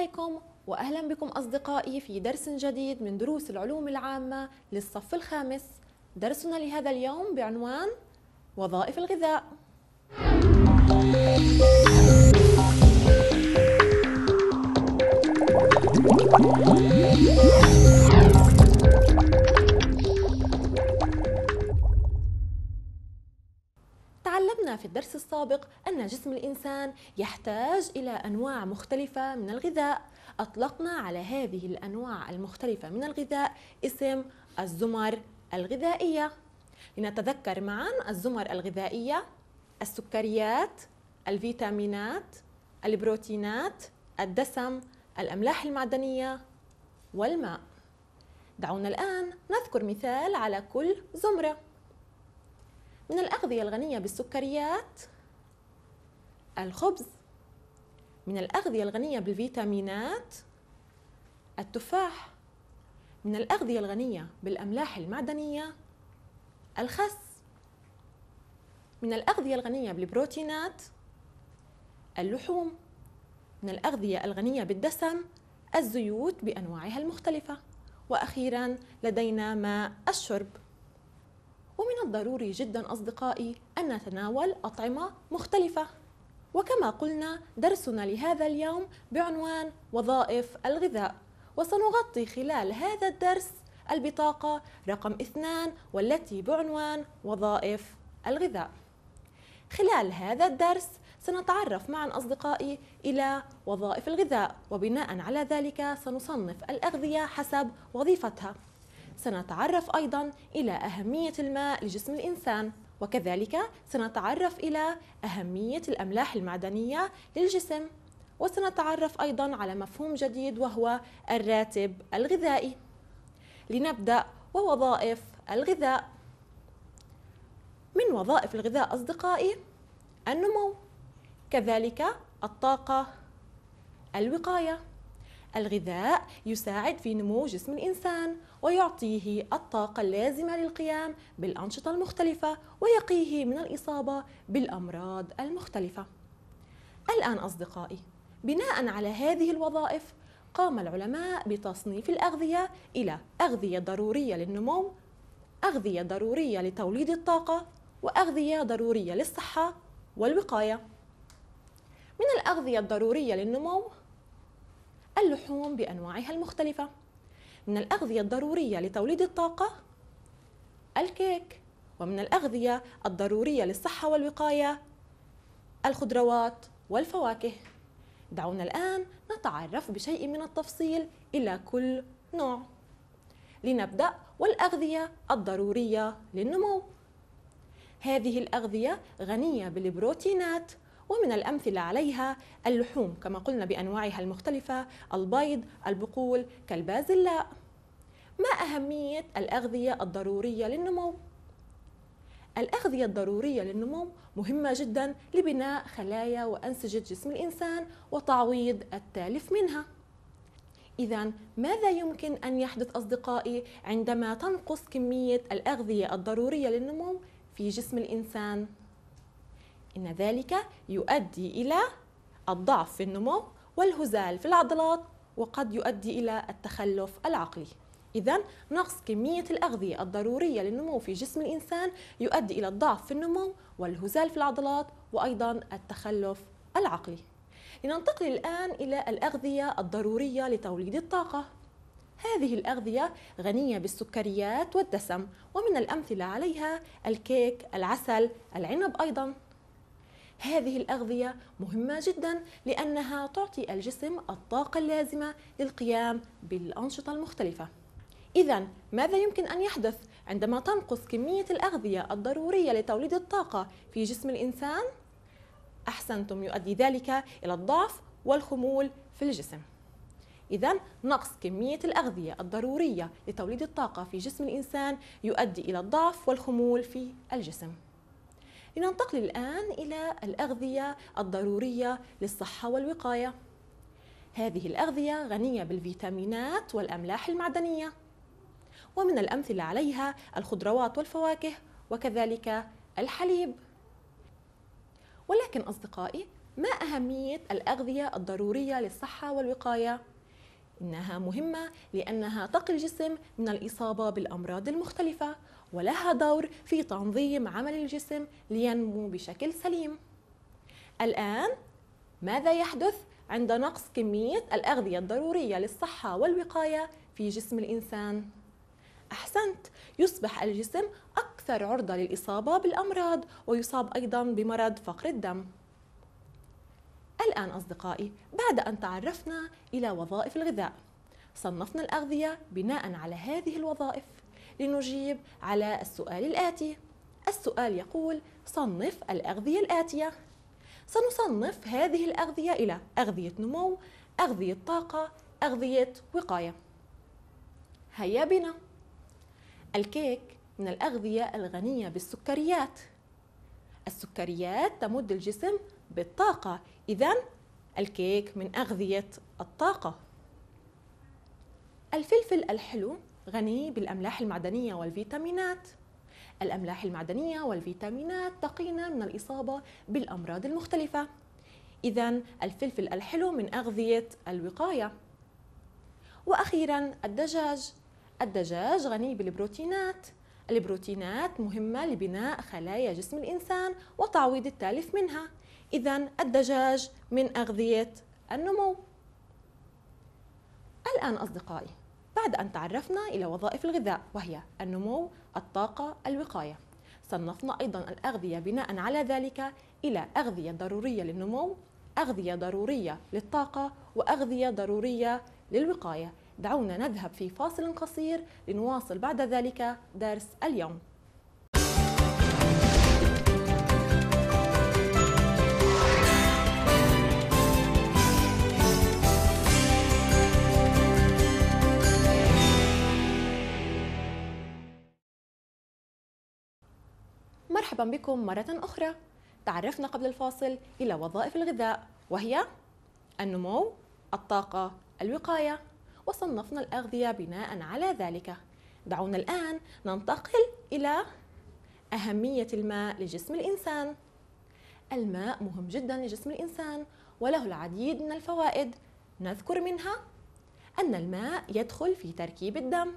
عليكم واهلا بكم اصدقائي في درس جديد من دروس العلوم العامه للصف الخامس درسنا لهذا اليوم بعنوان وظائف الغذاء في الدرس السابق أن جسم الإنسان يحتاج إلى أنواع مختلفة من الغذاء أطلقنا على هذه الأنواع المختلفة من الغذاء اسم الزمر الغذائية لنتذكر معا الزمر الغذائية السكريات الفيتامينات البروتينات الدسم الأملاح المعدنية والماء دعونا الآن نذكر مثال على كل زمرة من الأغذية الغنية بالسكريات الخبز من الأغذية الغنية بالفيتامينات التفاح من الأغذية الغنية بالأملاح المعدنية الخس من الأغذية الغنية بالبروتينات اللحوم من الأغذية الغنية بالدسم الزيوت بأنواعها المختلفة وأخيرا لدينا ماء الشرب ومن الضروري جدا أصدقائي أن نتناول أطعمة مختلفة وكما قلنا درسنا لهذا اليوم بعنوان وظائف الغذاء وسنغطي خلال هذا الدرس البطاقة رقم اثنان والتي بعنوان وظائف الغذاء خلال هذا الدرس سنتعرف معا أصدقائي إلى وظائف الغذاء وبناء على ذلك سنصنف الأغذية حسب وظيفتها سنتعرف أيضا إلى أهمية الماء لجسم الإنسان وكذلك سنتعرف إلى أهمية الأملاح المعدنية للجسم وسنتعرف أيضا على مفهوم جديد وهو الراتب الغذائي لنبدأ ووظائف الغذاء من وظائف الغذاء أصدقائي النمو كذلك الطاقة الوقاية الغذاء يساعد في نمو جسم الإنسان ويعطيه الطاقة اللازمة للقيام بالأنشطة المختلفة ويقيه من الإصابة بالأمراض المختلفة. الآن أصدقائي، بناء على هذه الوظائف قام العلماء بتصنيف الأغذية إلى أغذية ضرورية للنمو، أغذية ضرورية لتوليد الطاقة، وأغذية ضرورية للصحة والوقاية. من الأغذية الضرورية للنمو اللحوم بأنواعها المختلفة من الأغذية الضرورية لتوليد الطاقة الكيك ومن الأغذية الضرورية للصحة والوقاية الخضروات والفواكه دعونا الآن نتعرف بشيء من التفصيل إلى كل نوع لنبدأ والأغذية الضرورية للنمو هذه الأغذية غنية بالبروتينات ومن الأمثلة عليها اللحوم كما قلنا بأنواعها المختلفة البيض البقول كالبازلاء ما أهمية الأغذية الضرورية للنمو؟ الأغذية الضرورية للنمو مهمة جدا لبناء خلايا وأنسجة جسم الإنسان وتعويض التالف منها إذا ماذا يمكن أن يحدث أصدقائي عندما تنقص كمية الأغذية الضرورية للنمو في جسم الإنسان؟ إن ذلك يؤدي إلى الضعف في النمو والهزال في العضلات وقد يؤدي إلى التخلف العقلي إذا نقص كمية الأغذية الضرورية للنمو في جسم الإنسان يؤدي إلى الضعف في النمو والهزال في العضلات وأيضا التخلف العقلي لننتقل الآن إلى الأغذية الضرورية لتوليد الطاقة هذه الأغذية غنية بالسكريات والدسم ومن الأمثلة عليها الكيك، العسل، العنب أيضاً هذه الأغذية مهمة جدا لأنها تعطي الجسم الطاقة اللازمة للقيام بالأنشطة المختلفة إذا ماذا يمكن أن يحدث عندما تنقص كمية الأغذية الضرورية لتوليد الطاقة في جسم الإنسان؟ أحسنتم يؤدي ذلك إلى الضعف والخمول في الجسم إذا نقص كمية الأغذية الضرورية لتوليد الطاقة في جسم الإنسان يؤدي إلى الضعف والخمول في الجسم لننتقل الآن إلى الأغذية الضرورية للصحة والوقاية هذه الأغذية غنية بالفيتامينات والأملاح المعدنية ومن الأمثلة عليها الخضروات والفواكه وكذلك الحليب ولكن أصدقائي ما أهمية الأغذية الضرورية للصحة والوقاية؟ إنها مهمة لأنها تقي الجسم من الإصابة بالأمراض المختلفة ولها دور في تنظيم عمل الجسم لينمو بشكل سليم الآن ماذا يحدث عند نقص كمية الأغذية الضرورية للصحة والوقاية في جسم الإنسان؟ أحسنت يصبح الجسم أكثر عرضة للإصابة بالأمراض ويصاب أيضا بمرض فقر الدم الآن أصدقائي بعد أن تعرفنا إلى وظائف الغذاء صنفنا الأغذية بناء على هذه الوظائف لنجيب على السؤال الآتي السؤال يقول صنف الأغذية الآتية سنصنف هذه الأغذية إلى أغذية نمو أغذية طاقة أغذية وقاية هيا بنا الكيك من الأغذية الغنية بالسكريات السكريات تمد الجسم بالطاقة إذا الكيك من أغذية الطاقة الفلفل الحلو غني بالأملاح المعدنية والفيتامينات الأملاح المعدنية والفيتامينات تقينا من الإصابة بالأمراض المختلفة إذا الفلفل الحلو من أغذية الوقاية وأخيرا الدجاج الدجاج غني بالبروتينات البروتينات مهمة لبناء خلايا جسم الإنسان وتعويض التالف منها إذا الدجاج من أغذية النمو الآن أصدقائي بعد أن تعرفنا إلى وظائف الغذاء وهي النمو، الطاقة، الوقاية صنفنا أيضا الأغذية بناء على ذلك إلى أغذية ضرورية للنمو أغذية ضرورية للطاقة وأغذية ضرورية للوقاية دعونا نذهب في فاصل قصير لنواصل بعد ذلك درس اليوم مرحبا بكم مرة أخرى تعرفنا قبل الفاصل إلى وظائف الغذاء وهي النمو، الطاقة، الوقاية وصنفنا الأغذية بناء على ذلك دعونا الآن ننتقل إلى أهمية الماء لجسم الإنسان الماء مهم جدا لجسم الإنسان وله العديد من الفوائد نذكر منها أن الماء يدخل في تركيب الدم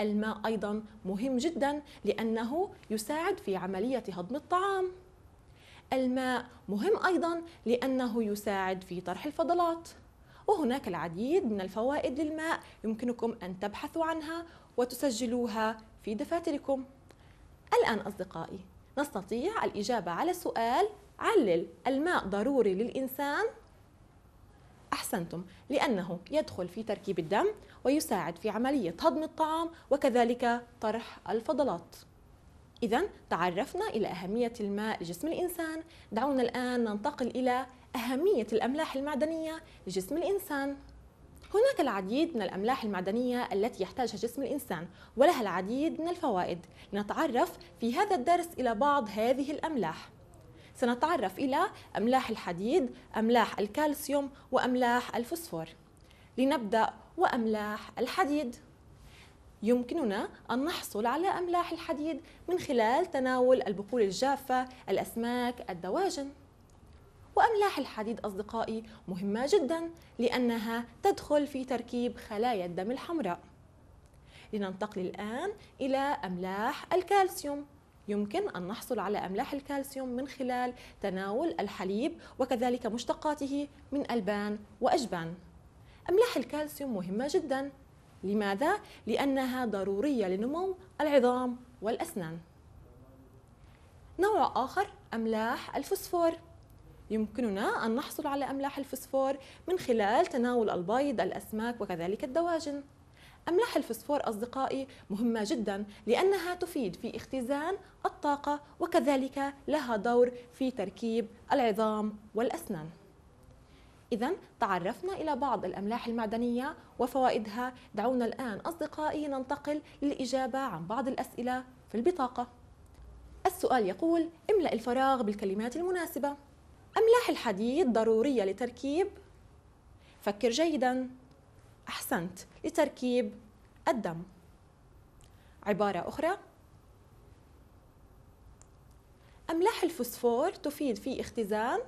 الماء ايضا مهم جدا لانه يساعد في عمليه هضم الطعام الماء مهم ايضا لانه يساعد في طرح الفضلات وهناك العديد من الفوائد للماء يمكنكم ان تبحثوا عنها وتسجلوها في دفاتركم الان اصدقائي نستطيع الاجابه على سؤال علل الماء ضروري للانسان أحسنتم لأنه يدخل في تركيب الدم ويساعد في عملية هضم الطعام وكذلك طرح الفضلات إذا تعرفنا إلى أهمية الماء لجسم الإنسان دعونا الآن ننتقل إلى أهمية الأملاح المعدنية لجسم الإنسان هناك العديد من الأملاح المعدنية التي يحتاجها جسم الإنسان ولها العديد من الفوائد لنتعرف في هذا الدرس إلى بعض هذه الأملاح سنتعرف إلى أملاح الحديد أملاح الكالسيوم وأملاح الفوسفور لنبدأ وأملاح الحديد يمكننا أن نحصل على أملاح الحديد من خلال تناول البقول الجافة الأسماك الدواجن وأملاح الحديد أصدقائي مهمة جدا لأنها تدخل في تركيب خلايا الدم الحمراء لننتقل الآن إلى أملاح الكالسيوم يمكن أن نحصل على أملاح الكالسيوم من خلال تناول الحليب وكذلك مشتقاته من ألبان وأجبان أملاح الكالسيوم مهمة جدا لماذا؟ لأنها ضرورية لنمو العظام والأسنان نوع آخر أملاح الفوسفور يمكننا أن نحصل على أملاح الفوسفور من خلال تناول البيض، الأسماك وكذلك الدواجن أملاح الفسفور أصدقائي مهمة جدا لأنها تفيد في اختزان الطاقة وكذلك لها دور في تركيب العظام والأسنان إذا تعرفنا إلى بعض الأملاح المعدنية وفوائدها دعونا الآن أصدقائي ننتقل للإجابة عن بعض الأسئلة في البطاقة السؤال يقول املأ الفراغ بالكلمات المناسبة أملاح الحديد ضرورية لتركيب فكر جيداً أحسنت لتركيب الدم عبارة أخرى أملاح الفوسفور تفيد في اختزان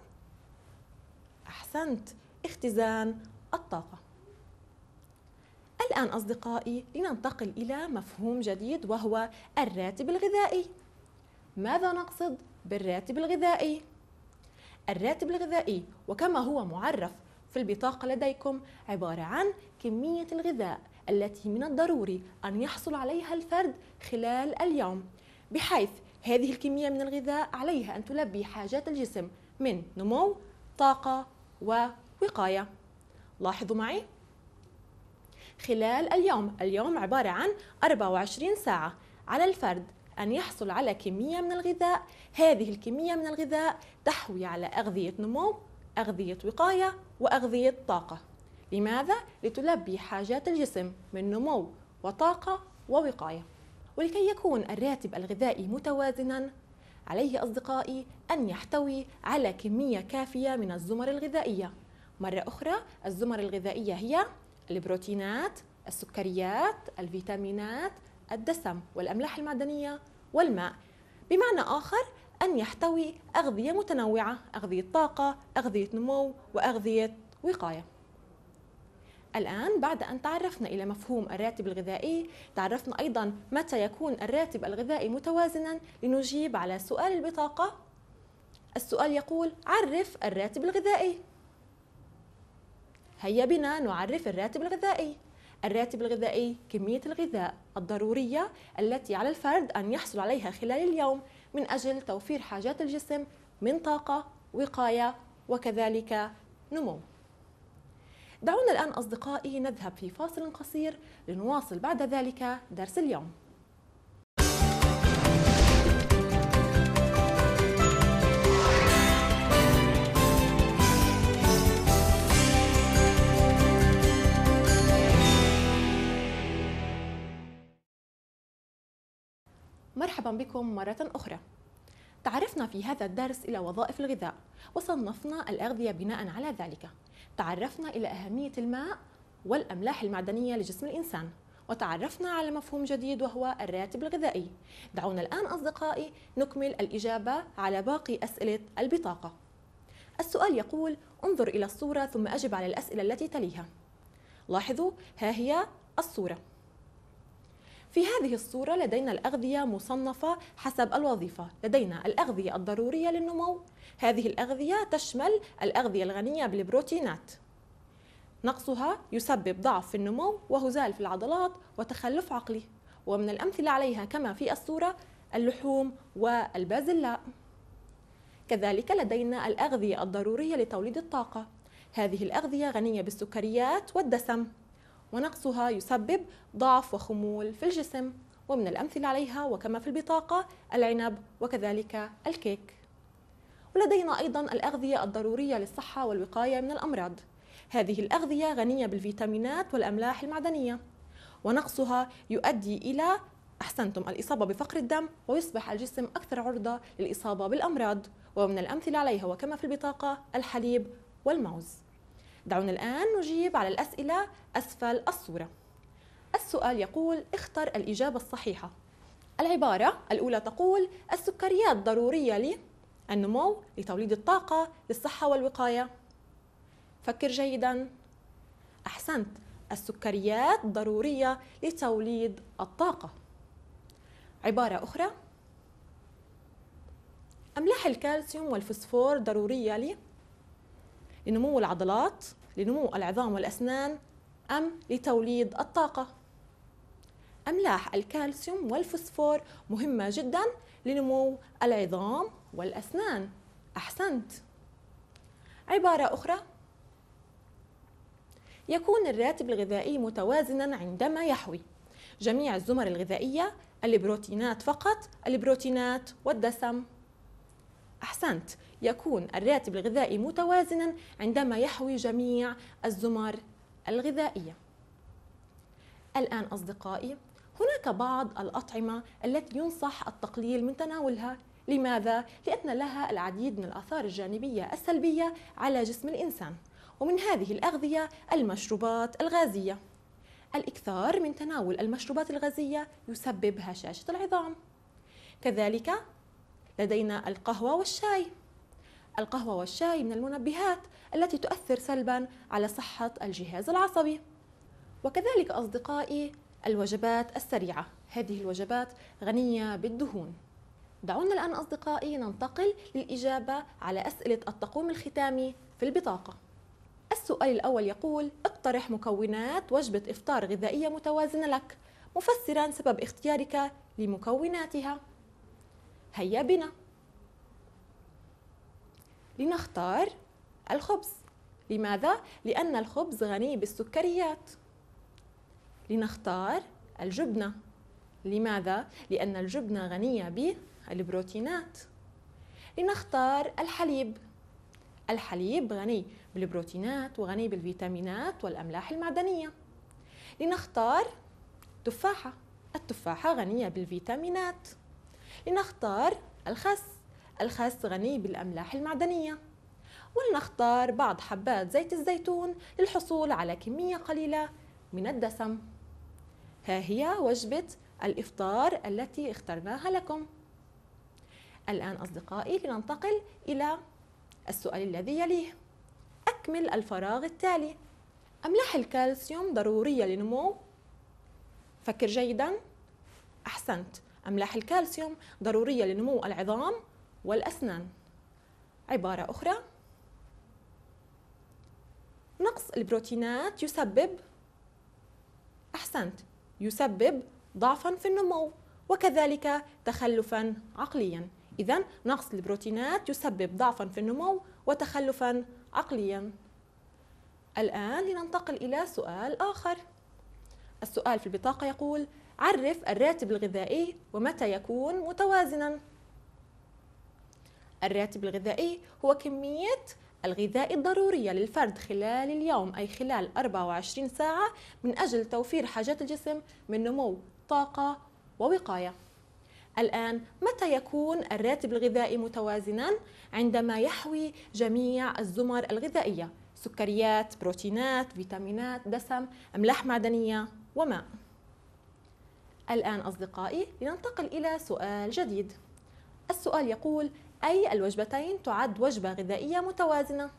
أحسنت اختزان الطاقة الآن أصدقائي لننتقل إلى مفهوم جديد وهو الراتب الغذائي ماذا نقصد بالراتب الغذائي؟ الراتب الغذائي وكما هو معرف في البطاقة لديكم عبارة عن كمية الغذاء التي من الضروري أن يحصل عليها الفرد خلال اليوم بحيث هذه الكمية من الغذاء عليها أن تلبي حاجات الجسم من نمو، طاقة ووقاية لاحظوا معي خلال اليوم اليوم عبارة عن 24 ساعة على الفرد أن يحصل على كمية من الغذاء هذه الكمية من الغذاء تحوي على أغذية نمو أغذية وقاية وأغذية طاقة لماذا؟ لتلبي حاجات الجسم من نمو وطاقة ووقاية ولكي يكون الراتب الغذائي متوازنا عليه أصدقائي أن يحتوي على كمية كافية من الزمر الغذائية مرة أخرى الزمر الغذائية هي البروتينات السكريات الفيتامينات الدسم والأملاح المعدنية والماء بمعنى آخر أن يحتوي أغذية متنوعة أغذية طاقة أغذية نمو وأغذية وقاية الآن بعد أن تعرفنا إلى مفهوم الراتب الغذائي تعرفنا أيضا متى يكون الراتب الغذائي متوازنا لنجيب على سؤال البطاقة السؤال يقول عرف الراتب الغذائي هيا بنا نعرف الراتب الغذائي الراتب الغذائي كمية الغذاء الضرورية التي على الفرد أن يحصل عليها خلال اليوم من أجل توفير حاجات الجسم من طاقة وقاية وكذلك نمو دعونا الآن أصدقائي نذهب في فاصل قصير لنواصل بعد ذلك درس اليوم مرحبا بكم مرة أخرى. تعرفنا في هذا الدرس إلى وظائف الغذاء وصنفنا الأغذية بناء على ذلك. تعرفنا إلى أهمية الماء والأملاح المعدنية لجسم الإنسان. وتعرفنا على مفهوم جديد وهو الراتب الغذائي. دعونا الآن أصدقائي نكمل الإجابة على باقي أسئلة البطاقة. السؤال يقول: انظر إلى الصورة ثم أجب على الأسئلة التي تليها. لاحظوا ها هي الصورة. في هذه الصورة لدينا الأغذية مصنفة حسب الوظيفة لدينا الأغذية الضرورية للنمو هذه الأغذية تشمل الأغذية الغنية بالبروتينات نقصها يسبب ضعف في النمو وهزال في العضلات وتخلف عقلي ومن الأمثلة عليها كما في الصورة اللحوم والبازلاء كذلك لدينا الأغذية الضرورية لتوليد الطاقة هذه الأغذية غنية بالسكريات والدسم ونقصها يسبب ضعف وخمول في الجسم ومن الأمثلة عليها وكما في البطاقة العنب وكذلك الكيك ولدينا أيضا الأغذية الضرورية للصحة والوقاية من الأمراض هذه الأغذية غنية بالفيتامينات والأملاح المعدنية ونقصها يؤدي إلى أحسنتم الإصابة بفقر الدم ويصبح الجسم أكثر عرضة للإصابة بالأمراض ومن الأمثلة عليها وكما في البطاقة الحليب والموز دعونا الآن نجيب على الأسئلة أسفل الصورة السؤال يقول اختر الإجابة الصحيحة العبارة الأولى تقول السكريات ضرورية للنمو النمو لتوليد الطاقة للصحة والوقاية فكر جيدا أحسنت السكريات ضرورية لتوليد الطاقة عبارة أخرى أملاح الكالسيوم والفوسفور ضرورية لي لنمو العضلات لنمو العظام والأسنان أم لتوليد الطاقة أملاح الكالسيوم والفوسفور مهمة جدا لنمو العظام والأسنان أحسنت عبارة أخرى يكون الراتب الغذائي متوازنا عندما يحوي جميع الزمر الغذائية البروتينات فقط البروتينات والدسم أحسنت يكون الراتب الغذائي متوازنا عندما يحوي جميع الزمر الغذائيه الان اصدقائي هناك بعض الاطعمه التي ينصح التقليل من تناولها لماذا لان لها العديد من الاثار الجانبيه السلبيه على جسم الانسان ومن هذه الاغذيه المشروبات الغازيه الاكثار من تناول المشروبات الغازيه يسبب هشاشه العظام كذلك لدينا القهوه والشاي القهوة والشاي من المنبهات التي تؤثر سلبا على صحة الجهاز العصبي وكذلك أصدقائي الوجبات السريعة هذه الوجبات غنية بالدهون دعونا الآن أصدقائي ننتقل للإجابة على أسئلة التقويم الختامي في البطاقة السؤال الأول يقول اقترح مكونات وجبة إفطار غذائية متوازنة لك مفسرا سبب اختيارك لمكوناتها هيا بنا لنختار الخبز لماذا؟ لأن الخبز غني بالسكريات لنختار الجبنة لماذا؟ لأن الجبنة غنية بالبروتينات لنختار الحليب الحليب غني بالبروتينات وغني بالفيتامينات والأملاح المعدنية لنختار تفاحة التفاحة غنية بالفيتامينات لنختار الخس الخس غني بالأملاح المعدنية ولنختار بعض حبات زيت الزيتون للحصول على كمية قليلة من الدسم ها هي وجبة الإفطار التي اخترناها لكم الآن أصدقائي لننتقل إلى السؤال الذي يليه أكمل الفراغ التالي أملاح الكالسيوم ضرورية لنمو فكر جيدا أحسنت أملاح الكالسيوم ضرورية لنمو العظام والأسنان عبارة أخرى نقص البروتينات يسبب أحسنت يسبب ضعفا في النمو وكذلك تخلفا عقليا إذا نقص البروتينات يسبب ضعفا في النمو وتخلفا عقليا الآن لننتقل إلى سؤال آخر السؤال في البطاقة يقول عرف الراتب الغذائي ومتى يكون متوازنا الراتب الغذائي هو كمية الغذاء الضرورية للفرد خلال اليوم أي خلال 24 ساعة من أجل توفير حاجات الجسم من نمو طاقة ووقاية الآن متى يكون الراتب الغذائي متوازنا؟ عندما يحوي جميع الزمر الغذائية سكريات، بروتينات، فيتامينات، دسم، أملاح معدنية وماء الآن أصدقائي لننتقل إلى سؤال جديد السؤال يقول أي الوجبتين تعد وجبة غذائية متوازنة؟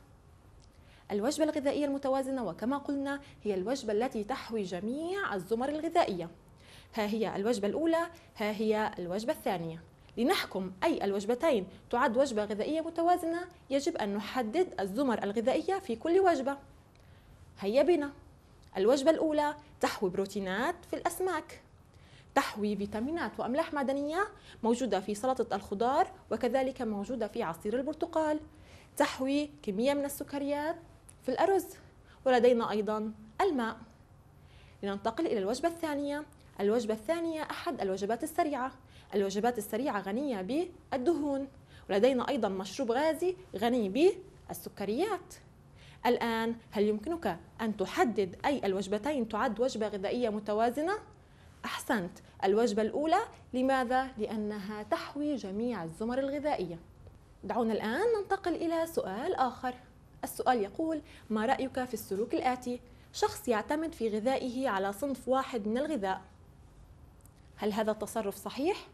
الوجبة الغذائية المتوازنة وكما قلنا هي الوجبة التي تحوي جميع الزمر الغذائية ها هي الوجبة الأولى ها هي الوجبة الثانية لنحكم أي الوجبتين تعد وجبة غذائية متوازنة يجب أن نحدد الزمر الغذائية في كل وجبة هيا بنا الوجبة الأولى تحوي بروتينات في الأسماك تحوي فيتامينات وأملاح معدنية موجودة في سلطة الخضار وكذلك موجودة في عصير البرتقال تحوي كمية من السكريات في الأرز ولدينا أيضا الماء لننتقل إلى الوجبة الثانية الوجبة الثانية أحد الوجبات السريعة الوجبات السريعة غنية بالدهون ولدينا أيضا مشروب غازي غني بالسكريات الآن هل يمكنك أن تحدد أي الوجبتين تعد وجبة غذائية متوازنة؟ أحسنت الوجبة الأولى لماذا؟ لأنها تحوي جميع الزمر الغذائية دعونا الآن ننتقل إلى سؤال آخر السؤال يقول ما رأيك في السلوك الآتي؟ شخص يعتمد في غذائه على صنف واحد من الغذاء هل هذا التصرف صحيح؟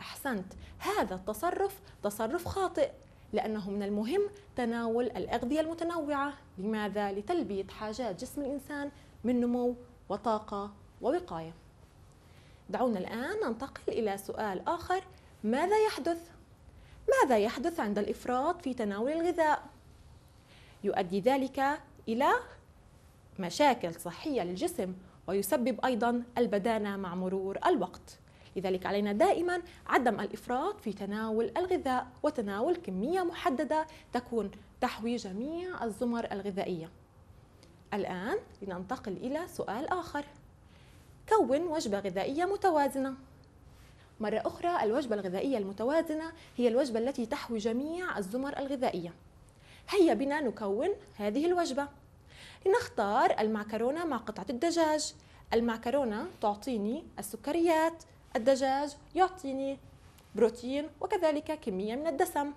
أحسنت هذا التصرف تصرف خاطئ لأنه من المهم تناول الأغذية المتنوعة لماذا؟ لتلبية حاجات جسم الإنسان من نمو وطاقة ووقاية دعونا الآن ننتقل إلى سؤال آخر ماذا يحدث؟ ماذا يحدث عند الإفراط في تناول الغذاء؟ يؤدي ذلك إلى مشاكل صحية للجسم ويسبب أيضا البدانة مع مرور الوقت لذلك علينا دائما عدم الإفراط في تناول الغذاء وتناول كمية محددة تكون تحوي جميع الزمر الغذائية الآن لننتقل إلى سؤال آخر كون وجبة غذائية متوازنة مرة أخرى الوجبة الغذائية المتوازنة هي الوجبة التي تحوي جميع الزمر الغذائية هيا بنا نكون هذه الوجبة لنختار المعكرونة مع قطعة الدجاج المعكرونة تعطيني السكريات الدجاج يعطيني بروتين وكذلك كمية من الدسم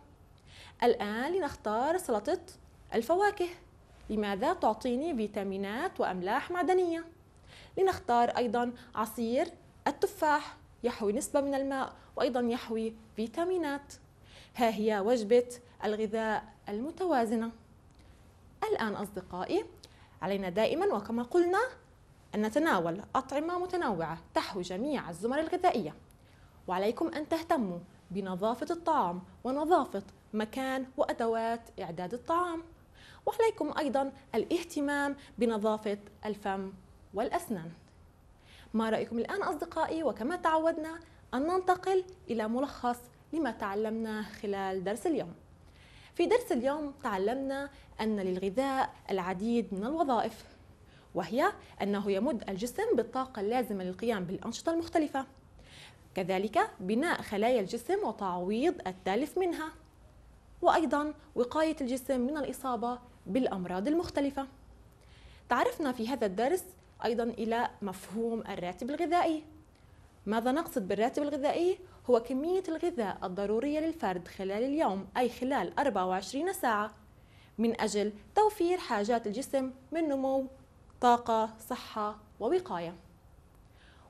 الآن لنختار سلطة الفواكه لماذا تعطيني فيتامينات وأملاح معدنية لنختار أيضا عصير التفاح يحوي نسبة من الماء وأيضا يحوي فيتامينات ها هي وجبة الغذاء المتوازنة الآن أصدقائي علينا دائما وكما قلنا أن نتناول أطعمة متنوعة تحوي جميع الزمر الغذائية وعليكم أن تهتموا بنظافة الطعام ونظافة مكان وأدوات إعداد الطعام وعليكم أيضا الاهتمام بنظافة الفم والأسنان ما رأيكم الآن أصدقائي وكما تعودنا أن ننتقل إلى ملخص لما تعلمناه خلال درس اليوم في درس اليوم تعلمنا أن للغذاء العديد من الوظائف وهي أنه يمد الجسم بالطاقة اللازمة للقيام بالأنشطة المختلفة كذلك بناء خلايا الجسم وتعويض التالف منها وأيضا وقاية الجسم من الإصابة بالأمراض المختلفة تعرفنا في هذا الدرس أيضا إلى مفهوم الراتب الغذائي ماذا نقصد بالراتب الغذائي؟ هو كمية الغذاء الضرورية للفرد خلال اليوم أي خلال 24 ساعة من أجل توفير حاجات الجسم من نمو، طاقة، صحة ووقاية.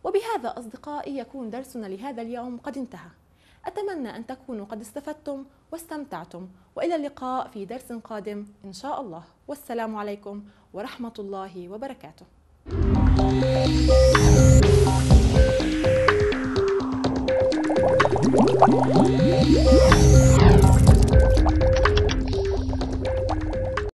وبهذا أصدقائي يكون درسنا لهذا اليوم قد انتهى. أتمنى أن تكونوا قد استفدتم واستمتعتم وإلى اللقاء في درس قادم إن شاء الله والسلام عليكم ورحمة الله وبركاته Yeah.